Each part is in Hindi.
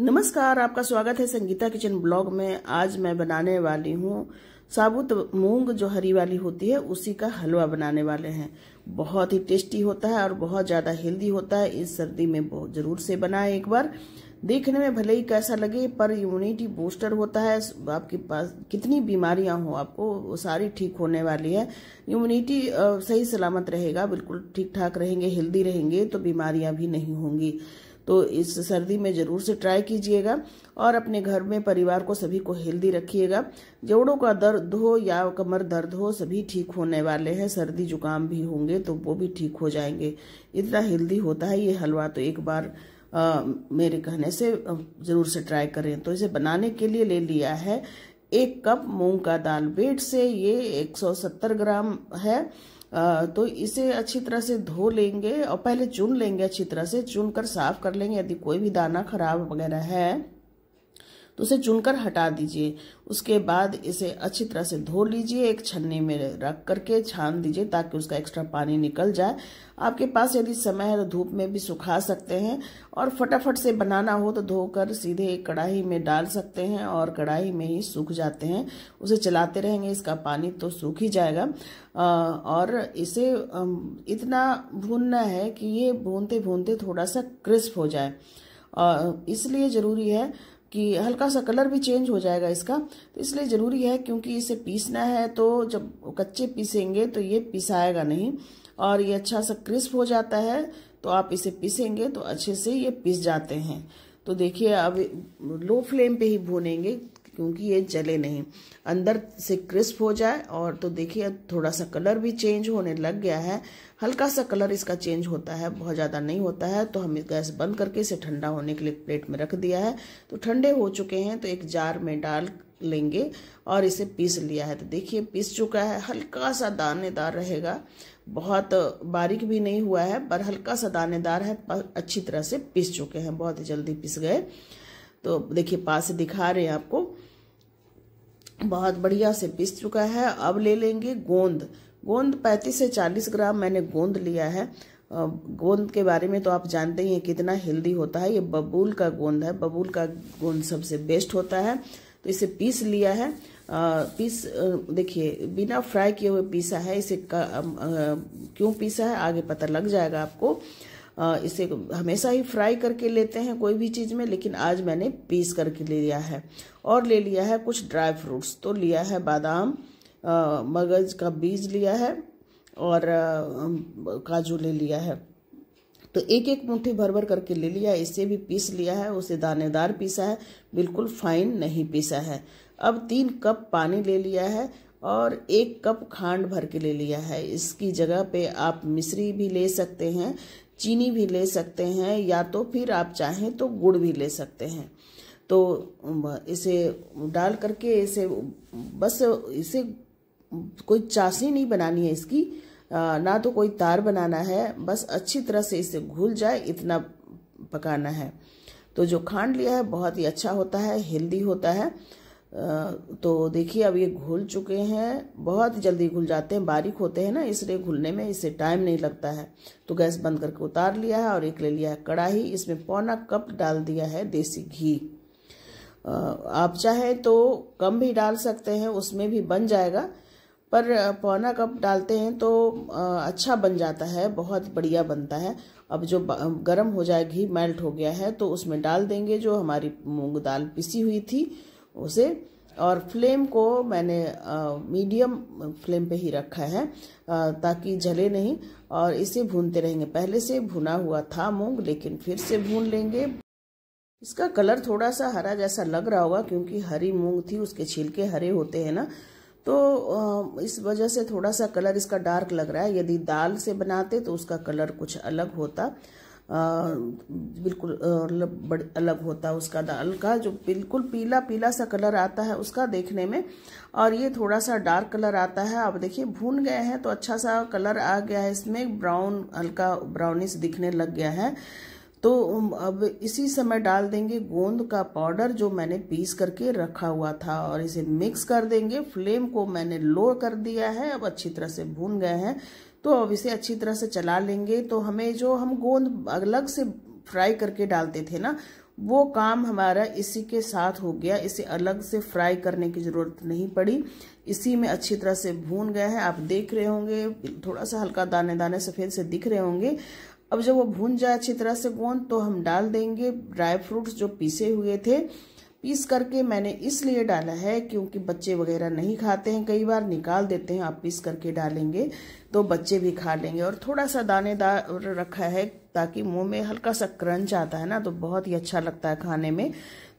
नमस्कार आपका स्वागत है संगीता किचन ब्लॉग में आज मैं बनाने वाली हूँ साबुत मूंग जो हरी वाली होती है उसी का हलवा बनाने वाले हैं बहुत ही टेस्टी होता है और बहुत ज़्यादा हेल्दी होता है इस सर्दी में बहुत ज़रूर से बनाए एक बार देखने में भले ही कैसा लगे पर इम्यूनिटी बूस्टर होता है आपके पास कितनी बीमारियां हो आपको वो सारी ठीक होने वाली है इम्यूनिटी सही सलामत रहेगा बिल्कुल ठीक ठाक रहेंगे हेल्दी रहेंगे तो बीमारियां भी नहीं होंगी तो इस सर्दी में ज़रूर से ट्राई कीजिएगा और अपने घर में परिवार को सभी को हेल्दी रखिएगा जोड़ों का दर्द हो या कमर दर्द हो सभी ठीक होने वाले हैं सर्दी जुकाम भी होंगे तो वो भी ठीक हो जाएंगे इतना हेल्दी होता है ये हलवा तो एक बार आ, मेरे कहने से ज़रूर से ट्राई करें तो इसे बनाने के लिए ले लिया है एक कप मूंग का दाल वेट से ये 170 ग्राम है तो इसे अच्छी तरह से धो लेंगे और पहले चुन लेंगे अच्छी तरह से चुन कर साफ कर लेंगे यदि कोई भी दाना खराब वगैरह है तो उसे चुनकर हटा दीजिए उसके बाद इसे अच्छी तरह से धो लीजिए एक छन्ने में रख करके छान दीजिए ताकि उसका एक्स्ट्रा पानी निकल जाए आपके पास यदि समय है तो धूप में भी सुखा सकते हैं और फटाफट से बनाना हो तो धोकर सीधे कढ़ाई में डाल सकते हैं और कढ़ाई में ही सूख जाते हैं उसे चलाते रहेंगे इसका पानी तो सूख ही जाएगा और इसे इतना भूनना है कि ये भूनते भूनते थोड़ा सा क्रिस्प हो जाए इसलिए ज़रूरी है कि हल्का सा कलर भी चेंज हो जाएगा इसका तो इसलिए ज़रूरी है क्योंकि इसे पीसना है तो जब कच्चे पीसेंगे तो ये पिसाएगा नहीं और ये अच्छा सा क्रिस्प हो जाता है तो आप इसे पीसेंगे तो अच्छे से ये पिस जाते हैं तो देखिए अब लो फ्लेम पे ही भूनेंगे क्योंकि ये जले नहीं अंदर से क्रिस्प हो जाए और तो देखिए थोड़ा सा कलर भी चेंज होने लग गया है हल्का सा कलर इसका चेंज होता है बहुत ज़्यादा नहीं होता है तो हम गैस बंद करके इसे ठंडा होने के लिए प्लेट में रख दिया है तो ठंडे हो चुके हैं तो एक जार में डाल लेंगे और इसे पीस लिया है तो देखिए पीस चुका है हल्का सा दानेदार रहेगा बहुत बारीक भी नहीं हुआ है पर हल्का सा दानेदार है अच्छी तरह से पीस चुके हैं बहुत ही जल्दी पिस गए तो देखिए पास से दिखा रहे हैं आपको बहुत बढ़िया से पिस चुका है अब ले लेंगे गोंद गोंद 35 से 40 ग्राम मैंने गोंद लिया है गोंद के बारे में तो आप जानते ही हैं कितना हेल्दी होता है ये बबूल का गोंद है बबूल का गोंद सबसे बेस्ट होता है तो इसे पीस लिया है पीस देखिए बिना फ्राई किए हुए पीसा है इसे क्यों पीसा है आगे पता लग जाएगा आपको इसे हमेशा ही फ्राई करके लेते हैं कोई भी चीज़ में लेकिन आज मैंने पीस करके ले लिया है और ले लिया है कुछ ड्राई फ्रूट्स तो लिया है बादाम मगज का बीज लिया है और काजू ले लिया है तो एक एक मुट्ठी भर भर करके ले लिया इसे भी पीस लिया है उसे दानेदार पीसा है बिल्कुल फाइन नहीं पीसा है अब तीन कप पानी ले लिया है और एक कप खांड भर के ले लिया है इसकी जगह पे आप मिश्री भी ले सकते हैं चीनी भी ले सकते हैं या तो फिर आप चाहें तो गुड़ भी ले सकते हैं तो इसे डाल करके इसे बस इसे कोई चाशनी नहीं बनानी है इसकी ना तो कोई तार बनाना है बस अच्छी तरह से इसे घुल जाए इतना पकाना है तो जो खांड लिया है बहुत ही अच्छा होता है हेल्दी होता है तो देखिए अब ये घुल चुके हैं बहुत जल्दी घुल जाते हैं बारीक होते हैं ना इसलिए घुलने में इसे टाइम नहीं लगता है तो गैस बंद करके उतार लिया है और एक ले लिया है कड़ाही इसमें पौना कप डाल दिया है देसी घी आप चाहें तो कम भी डाल सकते हैं उसमें भी बन जाएगा पर पौना कप डालते हैं तो अच्छा बन जाता है बहुत बढ़िया बनता है अब जो गर्म हो जाए घी मेल्ट हो गया है तो उसमें डाल देंगे जो हमारी मूंग दाल पिसी हुई थी उसे और फ्लेम को मैंने मीडियम फ्लेम पे ही रखा है आ, ताकि जले नहीं और इसे भूनते रहेंगे पहले से भुना हुआ था मूंग लेकिन फिर से भून लेंगे इसका कलर थोड़ा सा हरा जैसा लग रहा होगा क्योंकि हरी मूंग थी उसके छिलके हरे होते हैं ना तो इस वजह से थोड़ा सा कलर इसका डार्क लग रहा है यदि दाल से बनाते तो उसका कलर कुछ अलग होता बिल्कुल मतलब अलग होता उसका दाल का जो बिल्कुल पीला पीला सा कलर आता है उसका देखने में और ये थोड़ा सा डार्क कलर आता है आप देखिए भून गए हैं तो अच्छा सा कलर आ गया है इसमें ब्राउन हल्का ब्राउनिश दिखने लग गया है तो अब इसी समय डाल देंगे गोंद का पाउडर जो मैंने पीस करके रखा हुआ था और इसे मिक्स कर देंगे फ्लेम को मैंने लो कर दिया है अब अच्छी तरह से भून गए हैं तो अब इसे अच्छी तरह से चला लेंगे तो हमें जो हम गोंद अलग से फ्राई करके डालते थे ना वो काम हमारा इसी के साथ हो गया इसे अलग से फ्राई करने की ज़रूरत नहीं पड़ी इसी में अच्छी तरह से भून गए हैं आप देख रहे होंगे थोड़ा सा हल्का दाने दाने सफ़ेद से दिख रहे होंगे अब जब वो भून जाए अच्छी तरह से गोंद तो हम डाल देंगे ड्राई फ्रूट्स जो पीसे हुए थे पीस करके मैंने इसलिए डाला है क्योंकि बच्चे वगैरह नहीं खाते हैं कई बार निकाल देते हैं आप पीस करके डालेंगे तो बच्चे भी खा लेंगे और थोड़ा सा दानेदार रखा है ताकि मुंह में हल्का सा क्रंच आता है ना तो बहुत ही अच्छा लगता है खाने में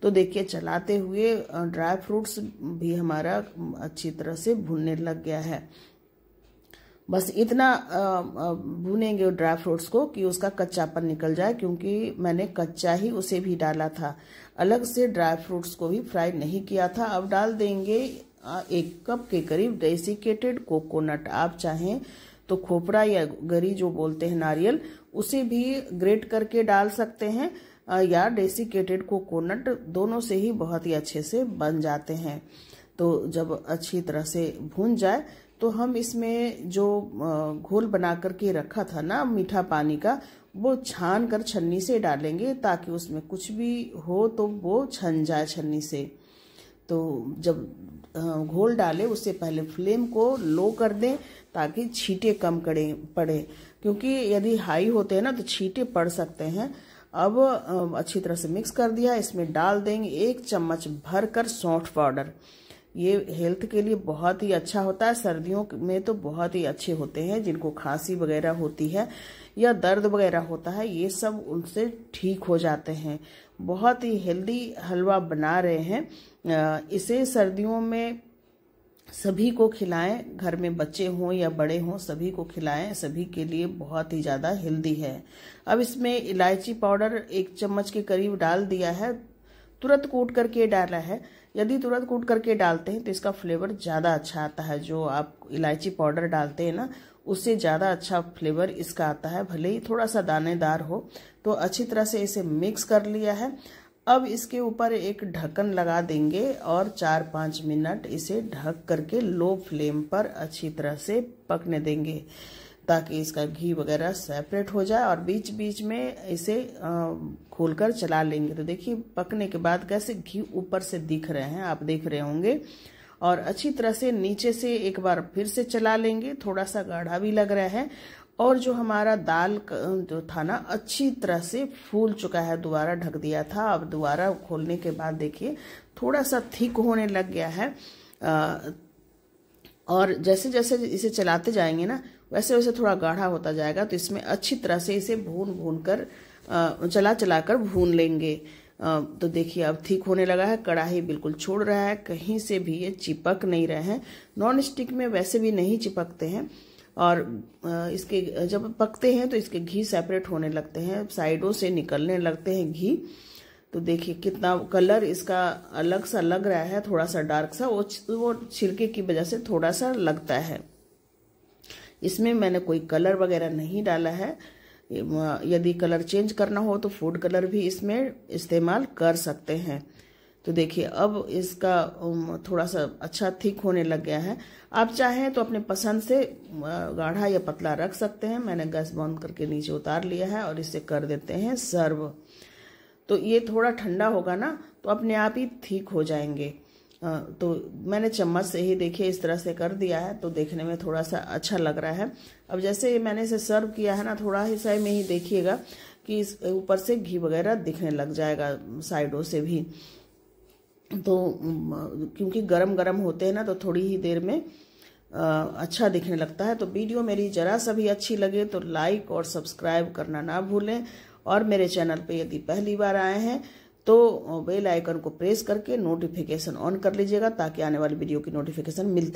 तो देखिए चलाते हुए ड्राई फ्रूट्स भी हमारा अच्छी तरह से भुनने लग गया है बस इतना भूनेंगे ड्राई फ्रूट्स को कि उसका कच्चापन निकल जाए क्योंकि मैंने कच्चा ही उसे भी डाला था अलग से ड्राई फ्रूट्स को भी फ्राई नहीं किया था अब डाल देंगे एक कप के करीब डेसिकेटेड कोकोनट आप चाहें तो खोपरा या गरी जो बोलते हैं नारियल उसे भी ग्रेट करके डाल सकते हैं या डेसिकेटेड कोकोनट दोनों से ही बहुत ही अच्छे से बन जाते हैं तो जब अच्छी तरह से भून जाए तो हम इसमें जो घोल बना करके रखा था ना मीठा पानी का वो छान कर छन्नी से डालेंगे ताकि उसमें कुछ भी हो तो वो छन जाए छन्नी से तो जब घोल डाले उससे पहले फ्लेम को लो कर दें ताकि छींटे कम करें पड़े क्योंकि यदि हाई होते हैं ना तो छीटे पड़ सकते हैं अब अच्छी तरह से मिक्स कर दिया इसमें डाल देंगे एक चम्मच भर कर सौंठ पाउडर ये हेल्थ के लिए बहुत ही अच्छा होता है सर्दियों में तो बहुत ही अच्छे होते हैं जिनको खांसी वगैरह होती है या दर्द वगैरह होता है ये सब उनसे ठीक हो जाते हैं बहुत ही हेल्दी हलवा बना रहे हैं इसे सर्दियों में सभी को खिलाएं घर में बच्चे हों या बड़े हों सभी को खिलाएं सभी के लिए बहुत ही ज़्यादा हेल्दी है अब इसमें इलायची पाउडर एक चम्मच के करीब डाल दिया है तुरंत कूट करके डालना है यदि तुरंत कूट करके डालते हैं तो इसका फ्लेवर ज़्यादा अच्छा आता है जो आप इलायची पाउडर डालते हैं ना उससे ज़्यादा अच्छा फ्लेवर इसका आता है भले ही थोड़ा सा दानेदार हो तो अच्छी तरह से इसे मिक्स कर लिया है अब इसके ऊपर एक ढक्कन लगा देंगे और चार पाँच मिनट इसे ढक करके लो फ्लेम पर अच्छी तरह से पकने देंगे ताकि इसका घी वगैरह सेपरेट हो जाए और बीच बीच में इसे खोलकर चला लेंगे तो देखिए पकने के बाद कैसे घी ऊपर से दिख रहे हैं आप देख रहे होंगे और अच्छी तरह से नीचे से एक बार फिर से चला लेंगे थोड़ा सा गाढ़ा भी लग रहा है और जो हमारा दाल जो था ना अच्छी तरह से फूल चुका है दोबारा ढक दिया था अब दोबारा खोलने के बाद देखिए थोड़ा सा थिक होने लग गया है और जैसे जैसे इसे चलाते जाएंगे ना वैसे वैसे थोड़ा गाढ़ा होता जाएगा तो इसमें अच्छी तरह से इसे भून भून कर चला चला कर भून लेंगे तो देखिए अब ठीक होने लगा है कड़ाही बिल्कुल छोड़ रहा है कहीं से भी ये चिपक नहीं रहे हैं नॉन स्टिक में वैसे भी नहीं चिपकते हैं और इसके जब पकते हैं तो इसके घी सेपरेट होने लगते हैं साइडों से निकलने लगते हैं घी तो देखिए कितना कलर इसका अलग सा लग रहा है थोड़ा सा डार्क सा वो वो छिलके की वजह से थोड़ा सा लगता है इसमें मैंने कोई कलर वगैरह नहीं डाला है यदि कलर चेंज करना हो तो फूड कलर भी इसमें इस्तेमाल कर सकते हैं तो देखिए अब इसका थोड़ा सा अच्छा थिक होने लग गया है आप चाहें तो अपने पसंद से गाढ़ा या पतला रख सकते हैं मैंने गैस बंद करके नीचे उतार लिया है और इसे कर देते हैं सर्व तो ये थोड़ा ठंडा होगा ना तो अपने आप ही ठीक हो जाएंगे तो मैंने चम्मच से ही देखिए इस तरह से कर दिया है तो देखने में थोड़ा सा अच्छा लग रहा है अब जैसे मैंने इसे सर्व किया है ना थोड़ा ही साइड में ही देखिएगा कि इस ऊपर से घी वगैरह दिखने लग जाएगा साइडों से भी तो क्योंकि गरम गरम होते हैं ना तो थोड़ी ही देर में अच्छा दिखने लगता है तो वीडियो मेरी ज़रा सा भी अच्छी लगे तो लाइक और सब्सक्राइब करना ना भूलें और मेरे चैनल पे यदि पहली बार आए हैं तो बेल आइकन को प्रेस करके नोटिफिकेशन ऑन कर लीजिएगा ताकि आने वाली वीडियो की नोटिफिकेशन मिलती